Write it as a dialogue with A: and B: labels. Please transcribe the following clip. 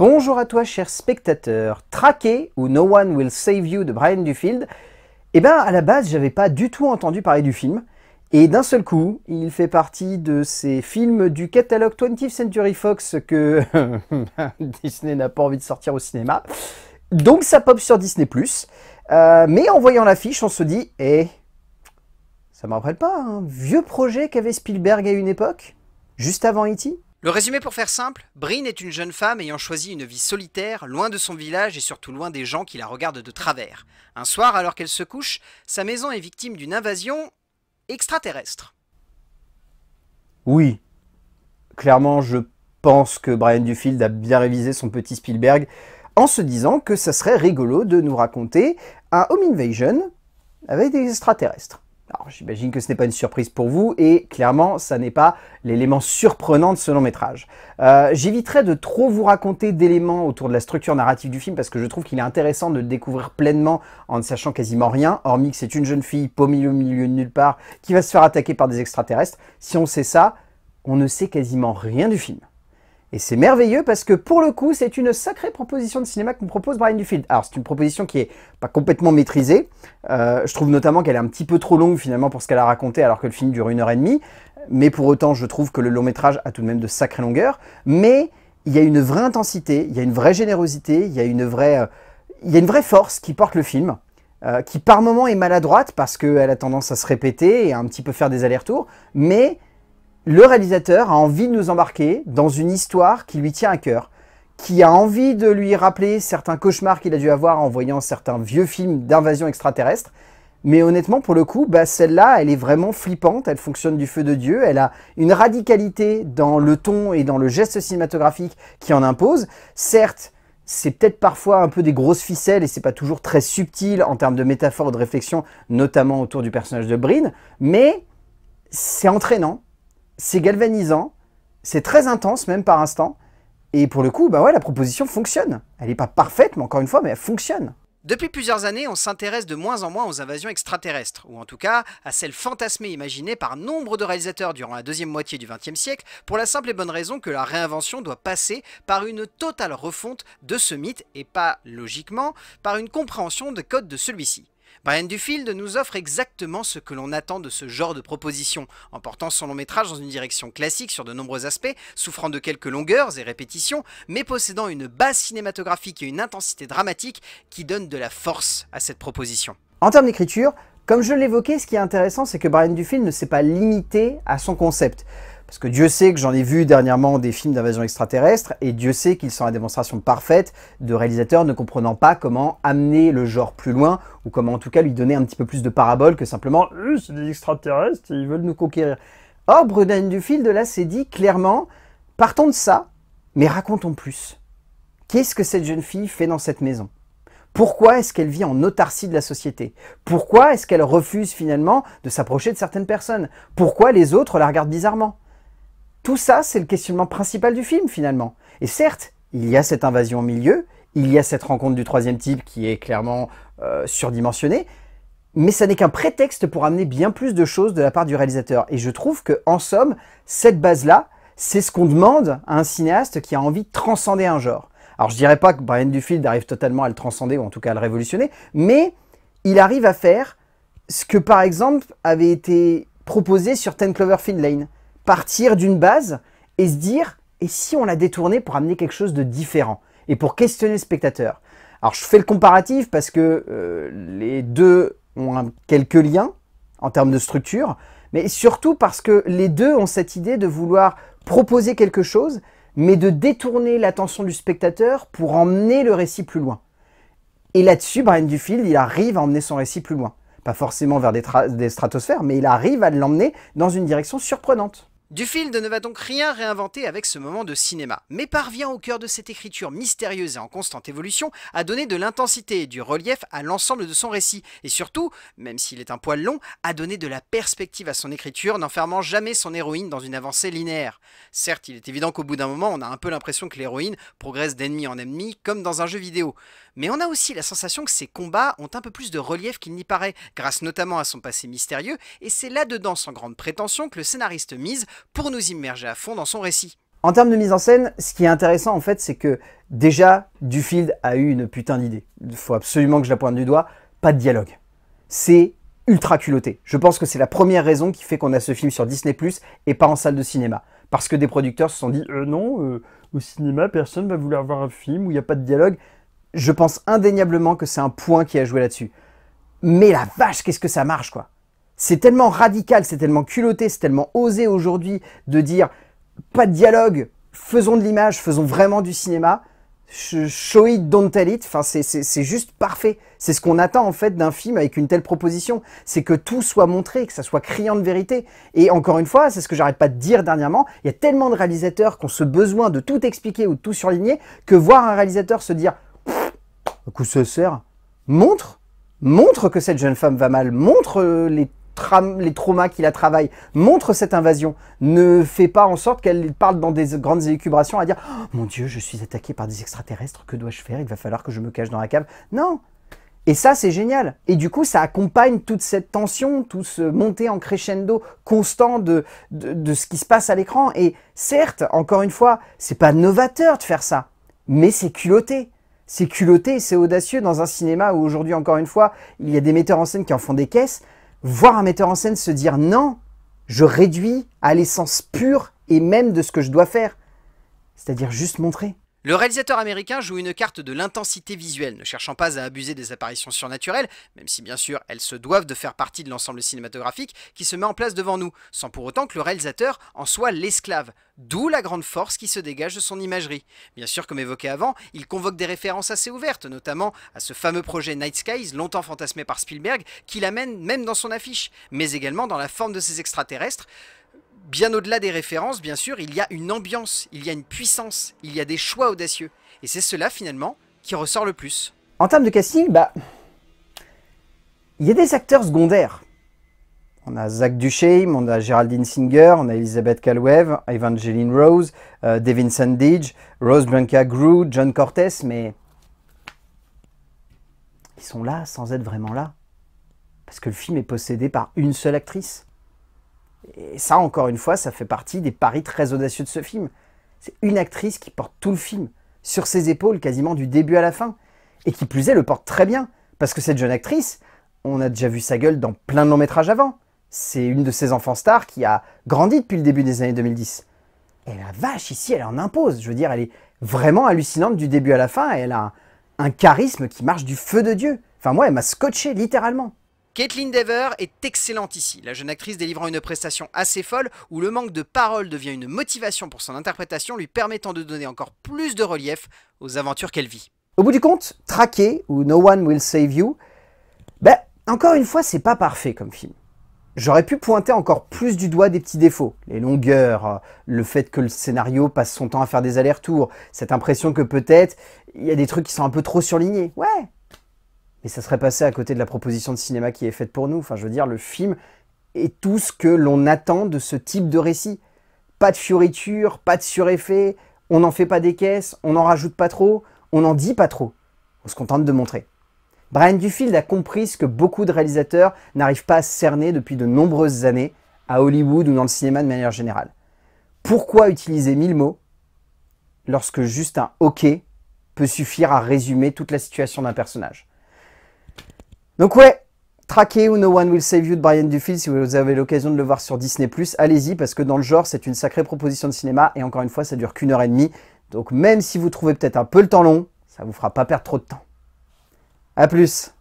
A: Bonjour à toi, cher spectateur. Traqué ou No One Will Save You de Brian Dufield. Eh ben, à la base, j'avais pas du tout entendu parler du film. Et d'un seul coup, il fait partie de ces films du catalogue 20th Century Fox que Disney n'a pas envie de sortir au cinéma. Donc ça pop sur Disney+. Euh, mais en voyant l'affiche, on se dit, eh, ça me rappelle pas, un hein, vieux projet qu'avait Spielberg à une époque, juste avant E.T. Le résumé pour faire simple, Brine est une jeune femme ayant choisi une vie solitaire, loin de son village et surtout loin des gens qui la regardent de travers. Un soir, alors qu'elle se couche, sa maison est victime d'une invasion extraterrestre. Oui, clairement, je pense que Brian Dufield a bien révisé son petit Spielberg en se disant que ça serait rigolo de nous raconter un home invasion avec des extraterrestres. Alors j'imagine que ce n'est pas une surprise pour vous et clairement ça n'est pas l'élément surprenant de ce long métrage. Euh, j'éviterai de trop vous raconter d'éléments autour de la structure narrative du film parce que je trouve qu'il est intéressant de le découvrir pleinement en ne sachant quasiment rien, hormis que c'est une jeune fille paumée au milieu de nulle part qui va se faire attaquer par des extraterrestres. Si on sait ça, on ne sait quasiment rien du film. Et c'est merveilleux parce que pour le coup, c'est une sacrée proposition de cinéma que propose Brian Dufield. Alors c'est une proposition qui est pas complètement maîtrisée. Euh, je trouve notamment qu'elle est un petit peu trop longue finalement pour ce qu'elle a raconté alors que le film dure une heure et demie. Mais pour autant, je trouve que le long métrage a tout de même de sacrées longueurs. Mais il y a une vraie intensité, il y a une vraie générosité, il y a une vraie, euh, il y une vraie force qui porte le film. Euh, qui par moments est maladroite parce qu'elle a tendance à se répéter et à un petit peu faire des allers-retours, mais le réalisateur a envie de nous embarquer dans une histoire qui lui tient à cœur, qui a envie de lui rappeler certains cauchemars qu'il a dû avoir en voyant certains vieux films d'invasion extraterrestre. Mais honnêtement, pour le coup, bah, celle-là, elle est vraiment flippante, elle fonctionne du feu de Dieu, elle a une radicalité dans le ton et dans le geste cinématographique qui en impose. Certes, c'est peut-être parfois un peu des grosses ficelles et c'est pas toujours très subtil en termes de métaphore ou de réflexion, notamment autour du personnage de Breen, mais c'est entraînant, c'est galvanisant, c'est très intense même par instant. Et pour le coup, bah ouais, la proposition fonctionne. Elle n'est pas parfaite, mais encore une fois, mais elle fonctionne. Depuis plusieurs années, on s'intéresse de moins en moins aux invasions extraterrestres, ou en tout cas à celles fantasmées imaginées par nombre de réalisateurs durant la deuxième moitié du XXe siècle, pour la simple et bonne raison que la réinvention doit passer par une totale refonte de ce mythe, et pas logiquement par une compréhension de code de celui-ci. Brian Dufield nous offre exactement ce que l'on attend de ce genre de proposition, en portant son long métrage dans une direction classique sur de nombreux aspects, souffrant de quelques longueurs et répétitions, mais possédant une base cinématographique et une intensité dramatique qui donne de la force à cette proposition. En termes d'écriture, comme je l'évoquais, ce qui est intéressant, c'est que Brian Dufield ne s'est pas limité à son concept. Parce que Dieu sait que j'en ai vu dernièrement des films d'invasion extraterrestre, et Dieu sait qu'ils sont la démonstration parfaite de réalisateurs ne comprenant pas comment amener le genre plus loin, ou comment en tout cas lui donner un petit peu plus de parabole que simplement euh, c'est des extraterrestres, ils veulent nous conquérir ». Or, Fil de là, s'est dit clairement « partons de ça, mais racontons plus. Qu'est-ce que cette jeune fille fait dans cette maison ?» Pourquoi est-ce qu'elle vit en autarcie de la société Pourquoi est-ce qu'elle refuse finalement de s'approcher de certaines personnes Pourquoi les autres la regardent bizarrement tout ça, c'est le questionnement principal du film finalement. Et certes, il y a cette invasion au milieu, il y a cette rencontre du troisième type qui est clairement euh, surdimensionnée, mais ça n'est qu'un prétexte pour amener bien plus de choses de la part du réalisateur. Et je trouve que, en somme, cette base-là, c'est ce qu'on demande à un cinéaste qui a envie de transcender un genre. Alors je dirais pas que Brian Dufield arrive totalement à le transcender, ou en tout cas à le révolutionner, mais il arrive à faire ce que par exemple avait été proposé sur Ten Cloverfield Lane partir d'une base et se dire, et si on la détourné pour amener quelque chose de différent et pour questionner le spectateur Alors je fais le comparatif parce que euh, les deux ont quelques liens en termes de structure, mais surtout parce que les deux ont cette idée de vouloir proposer quelque chose, mais de détourner l'attention du spectateur pour emmener le récit plus loin. Et là-dessus, Brian Dufield, il arrive à emmener son récit plus loin. Pas forcément vers des, des stratosphères, mais il arrive à l'emmener dans une direction surprenante. Dufield ne va donc rien réinventer avec ce moment de cinéma, mais parvient au cœur de cette écriture mystérieuse et en constante évolution à donner de l'intensité et du relief à l'ensemble de son récit, et surtout, même s'il est un poil long, à donner de la perspective à son écriture, n'enfermant jamais son héroïne dans une avancée linéaire. Certes, il est évident qu'au bout d'un moment, on a un peu l'impression que l'héroïne progresse d'ennemi en ennemi, comme dans un jeu vidéo, mais on a aussi la sensation que ces combats ont un peu plus de relief qu'il n'y paraît, grâce notamment à son passé mystérieux, et c'est là-dedans sans grande prétention que le scénariste mise pour nous immerger à fond dans son récit. En termes de mise en scène, ce qui est intéressant en fait, c'est que déjà, Dufield a eu une putain d'idée. Il faut absolument que je la pointe du doigt, pas de dialogue. C'est ultra culotté. Je pense que c'est la première raison qui fait qu'on a ce film sur Disney+, et pas en salle de cinéma. Parce que des producteurs se sont dit euh, Non, euh, au cinéma, personne va vouloir voir un film où il n'y a pas de dialogue. » je pense indéniablement que c'est un point qui a joué là-dessus. Mais la vache, qu'est-ce que ça marche, quoi C'est tellement radical, c'est tellement culotté, c'est tellement osé aujourd'hui de dire pas de dialogue, faisons de l'image, faisons vraiment du cinéma. Show it, don't tell it. c'est juste parfait. C'est ce qu'on attend en fait d'un film avec une telle proposition. C'est que tout soit montré, que ça soit criant de vérité. Et encore une fois, c'est ce que j'arrête pas de dire dernièrement. Il y a tellement de réalisateurs qui ont ce besoin de tout expliquer ou de tout surligner que voir un réalisateur se dire coup montre, montre que cette jeune femme va mal, montre euh, les, les traumas qui la travaillent, montre cette invasion. Ne fait pas en sorte qu'elle parle dans des grandes élucubrations à dire oh, Mon Dieu, je suis attaqué par des extraterrestres, que dois-je faire Il va falloir que je me cache dans la cave. » Non et ça, c'est génial. Et du coup, ça accompagne toute cette tension, tout ce montée en crescendo constant de, ce qui se passe à l'écran. Et certes, encore une fois, c'est pas novateur de faire ça, mais c'est culotté. C'est culotté, c'est audacieux dans un cinéma où aujourd'hui, encore une fois, il y a des metteurs en scène qui en font des caisses. Voir un metteur en scène se dire non, je réduis à l'essence pure et même de ce que je dois faire. C'est-à-dire juste montrer. Le réalisateur américain joue une carte de l'intensité visuelle, ne cherchant pas à abuser des apparitions surnaturelles, même si bien sûr elles se doivent de faire partie de l'ensemble cinématographique qui se met en place devant nous, sans pour autant que le réalisateur en soit l'esclave, d'où la grande force qui se dégage de son imagerie. Bien sûr, comme évoqué avant, il convoque des références assez ouvertes, notamment à ce fameux projet Night Skies, longtemps fantasmé par Spielberg, qui l'amène même dans son affiche, mais également dans la forme de ses extraterrestres, bien au-delà des références, bien sûr, il y a une ambiance, il y a une puissance, il y a des choix audacieux. Et c'est cela, finalement, qui ressort le plus. En termes de casting, bah, il y a des acteurs secondaires. On a Zach Duchesne, on a Geraldine Singer, on a Elizabeth Calwev, Evangeline Rose, euh, Devin Sandage, Rose Blanca Grew, John Cortez, mais ils sont là sans être vraiment là. Parce que le film est possédé par une seule actrice et ça, encore une fois, ça fait partie des paris très audacieux de ce film. C'est une actrice qui porte tout le film, sur ses épaules quasiment du début à la fin. Et qui plus est, le porte très bien. Parce que cette jeune actrice, on a déjà vu sa gueule dans plein de longs métrages avant. C'est une de ses enfants stars qui a grandi depuis le début des années 2010. Et la vache, ici, elle en impose. Je veux dire, elle est vraiment hallucinante du début à la fin elle a un charisme qui marche du feu de Dieu. Enfin, moi, elle m'a scotché, littéralement. Caitlin Dever est excellente ici, la jeune actrice délivrant une prestation assez folle où le manque de parole devient une motivation pour son interprétation lui permettant de donner encore plus de relief aux aventures qu'elle vit. Au bout du compte, Traqué ou No One Will Save You, ben, encore une fois, c'est pas parfait comme film. J'aurais pu pointer encore plus du doigt des petits défauts, les longueurs, le fait que le scénario passe son temps à faire des allers-retours, cette impression que peut-être il y a des trucs qui sont un peu trop surlignés. Ouais, et ça serait passé à côté de la proposition de cinéma qui est faite pour nous. Enfin, je veux dire, le film est tout ce que l'on attend de ce type de récit. Pas de fioritures, pas de sureffet, on n'en fait pas des caisses, on n'en rajoute pas trop, on n'en dit pas trop. On se contente de montrer. Brian Dufield a compris ce que beaucoup de réalisateurs n'arrivent pas à cerner depuis de nombreuses années, à Hollywood ou dans le cinéma de manière générale. Pourquoi utiliser mille mots lorsque juste un OK peut suffire à résumer toute la situation d'un personnage donc ouais, traquez « ou No One Will Save You de Brian Dufield, si vous avez l'occasion de le voir sur Disney+, allez-y, parce que dans le genre, c'est une sacrée proposition de cinéma, et encore une fois, ça dure qu'une heure et demie, donc même si vous trouvez peut-être un peu le temps long, ça vous fera pas perdre trop de temps. A plus